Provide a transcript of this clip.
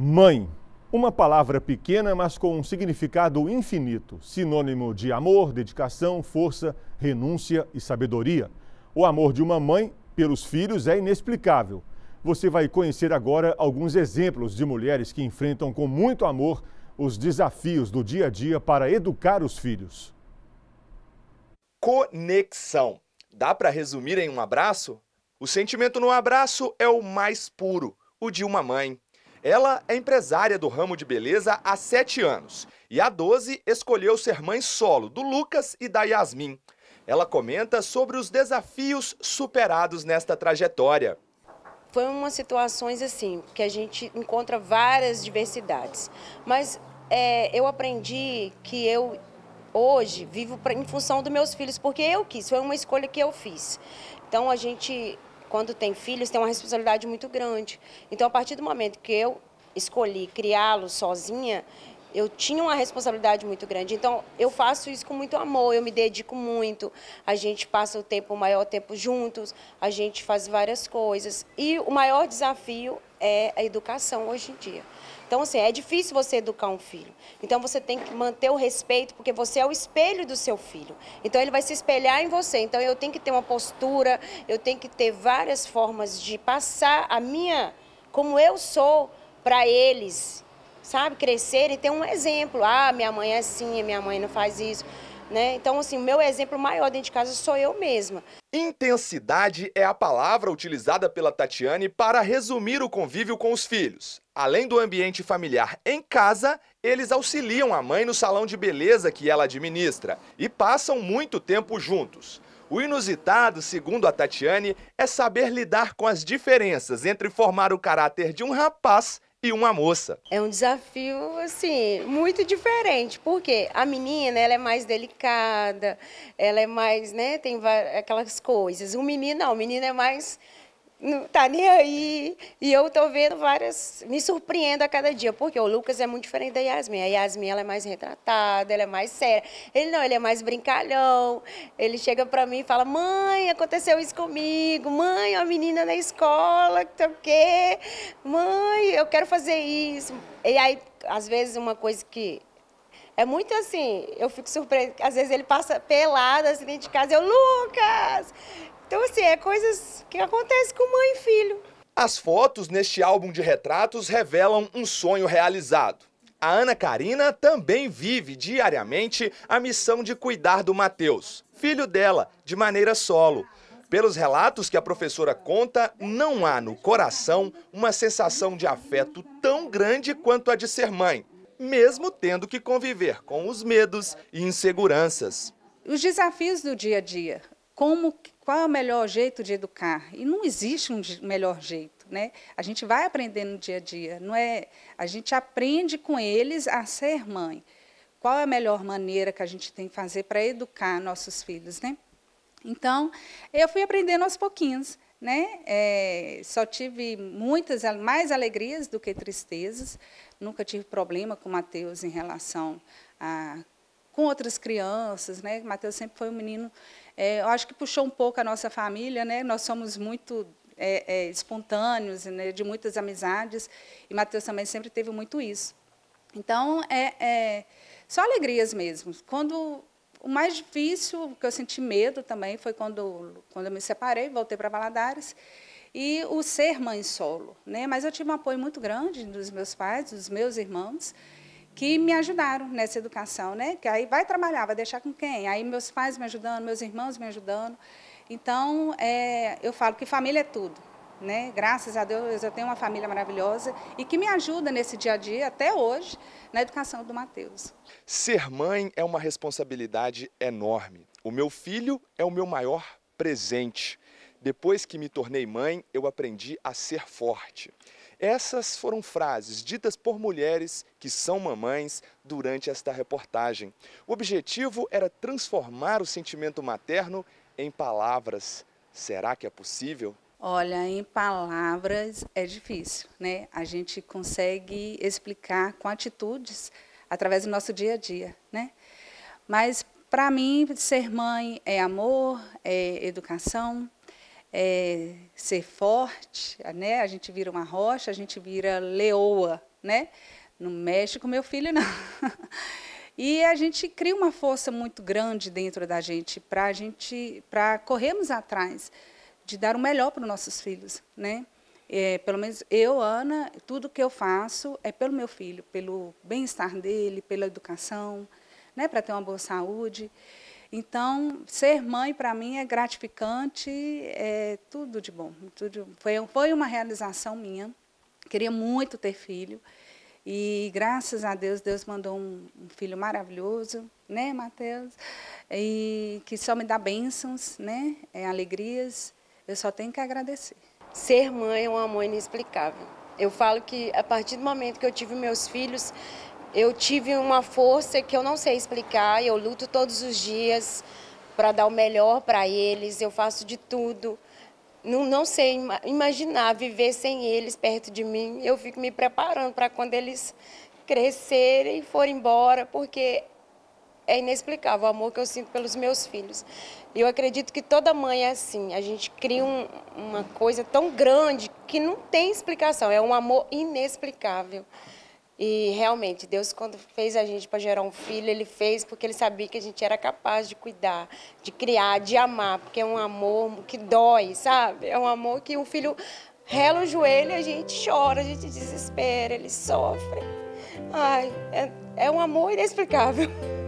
Mãe. Uma palavra pequena, mas com um significado infinito, sinônimo de amor, dedicação, força, renúncia e sabedoria. O amor de uma mãe pelos filhos é inexplicável. Você vai conhecer agora alguns exemplos de mulheres que enfrentam com muito amor os desafios do dia a dia para educar os filhos. Conexão. Dá para resumir em um abraço? O sentimento no abraço é o mais puro, o de uma mãe. Ela é empresária do ramo de beleza há 7 anos e há 12 escolheu ser mãe solo do Lucas e da Yasmin. Ela comenta sobre os desafios superados nesta trajetória. Foi umas situações assim, que a gente encontra várias diversidades. Mas é, eu aprendi que eu hoje vivo pra, em função dos meus filhos, porque eu quis, foi uma escolha que eu fiz. Então a gente quando tem filhos, tem uma responsabilidade muito grande. Então, a partir do momento que eu escolhi criá-los sozinha, eu tinha uma responsabilidade muito grande. Então, eu faço isso com muito amor, eu me dedico muito. A gente passa o tempo, o maior tempo juntos, a gente faz várias coisas. E o maior desafio é a educação hoje em dia. Então, assim, é difícil você educar um filho. Então, você tem que manter o respeito, porque você é o espelho do seu filho. Então, ele vai se espelhar em você. Então, eu tenho que ter uma postura, eu tenho que ter várias formas de passar a minha, como eu sou, para eles sabe, crescer e ter um exemplo. Ah, minha mãe é assim, minha mãe não faz isso. Né? Então, assim, o meu exemplo maior dentro de casa sou eu mesma. Intensidade é a palavra utilizada pela Tatiane para resumir o convívio com os filhos. Além do ambiente familiar em casa, eles auxiliam a mãe no salão de beleza que ela administra e passam muito tempo juntos. O inusitado, segundo a Tatiane, é saber lidar com as diferenças entre formar o caráter de um rapaz e uma moça. É um desafio, assim, muito diferente, porque a menina, ela é mais delicada, ela é mais, né, tem aquelas coisas. O menino, não, o menino é mais não tá nem aí. E eu tô vendo várias, me surpreendo a cada dia, porque o Lucas é muito diferente da Yasmin. A Yasmin ela é mais retratada, ela é mais séria. Ele não, ele é mais brincalhão. Ele chega para mim e fala: "Mãe, aconteceu isso comigo. Mãe, a menina na escola, que o quê? Mãe, eu quero fazer isso". E aí às vezes uma coisa que é muito assim, eu fico surpresa. Às vezes ele passa pelado assim dentro de casa, eu, Lucas! Então, assim, é coisas que acontecem com mãe e filho. As fotos neste álbum de retratos revelam um sonho realizado. A Ana Karina também vive diariamente a missão de cuidar do Matheus, filho dela, de maneira solo. Pelos relatos que a professora conta, não há no coração uma sensação de afeto tão grande quanto a de ser mãe mesmo tendo que conviver com os medos e inseguranças. Os desafios do dia a dia, como, qual é o melhor jeito de educar? E não existe um melhor jeito, né? A gente vai aprendendo no dia a dia, não é? A gente aprende com eles a ser mãe. Qual é a melhor maneira que a gente tem que fazer para educar nossos filhos, né? Então, eu fui aprendendo aos pouquinhos né? É, só tive muitas mais alegrias do que tristezas. Nunca tive problema com Mateus em relação a com outras crianças, né? Mateus sempre foi um menino. É, eu acho que puxou um pouco a nossa família, né? Nós somos muito é, é espontâneos, né? de muitas amizades. E Mateus também sempre teve muito isso. Então, é, é só alegrias mesmo. Quando o mais difícil, que eu senti medo também, foi quando, quando eu me separei, voltei para Valadares, e o ser mãe solo. Né? Mas eu tive um apoio muito grande dos meus pais, dos meus irmãos, que me ajudaram nessa educação, né? Que aí vai trabalhar, vai deixar com quem? Aí meus pais me ajudando, meus irmãos me ajudando. Então, é, eu falo que família é tudo. Né? Graças a Deus eu tenho uma família maravilhosa e que me ajuda nesse dia a dia até hoje na educação do Mateus. Ser mãe é uma responsabilidade enorme. O meu filho é o meu maior presente. Depois que me tornei mãe, eu aprendi a ser forte. Essas foram frases ditas por mulheres que são mamães durante esta reportagem. O objetivo era transformar o sentimento materno em palavras. Será que é possível? Olha, em palavras é difícil, né? A gente consegue explicar com atitudes através do nosso dia a dia, né? Mas para mim ser mãe é amor, é educação, é ser forte, né? A gente vira uma rocha, a gente vira leoa, né? Não mexe com meu filho não. E a gente cria uma força muito grande dentro da gente para a gente para corrermos atrás de dar o melhor para os nossos filhos, né? É, pelo menos eu, Ana, tudo que eu faço é pelo meu filho, pelo bem-estar dele, pela educação, né, para ter uma boa saúde. Então, ser mãe para mim é gratificante, é tudo de bom. Tudo, foi, foi uma realização minha. Queria muito ter filho. E graças a Deus, Deus mandou um, um filho maravilhoso, né, Mateus? E que só me dá bênçãos, né, é, alegrias. Eu só tenho que agradecer. Ser mãe é um amor inexplicável. Eu falo que a partir do momento que eu tive meus filhos, eu tive uma força que eu não sei explicar. Eu luto todos os dias para dar o melhor para eles. Eu faço de tudo. Não, não sei imaginar viver sem eles perto de mim. Eu fico me preparando para quando eles crescerem e forem embora, porque é inexplicável o amor que eu sinto pelos meus filhos. E eu acredito que toda mãe é assim. A gente cria um, uma coisa tão grande que não tem explicação. É um amor inexplicável. E realmente, Deus, quando fez a gente para gerar um filho, Ele fez porque Ele sabia que a gente era capaz de cuidar, de criar, de amar, porque é um amor que dói, sabe? É um amor que um filho rela o joelho, a gente chora, a gente desespera, ele sofre. Ai, é, é um amor inexplicável.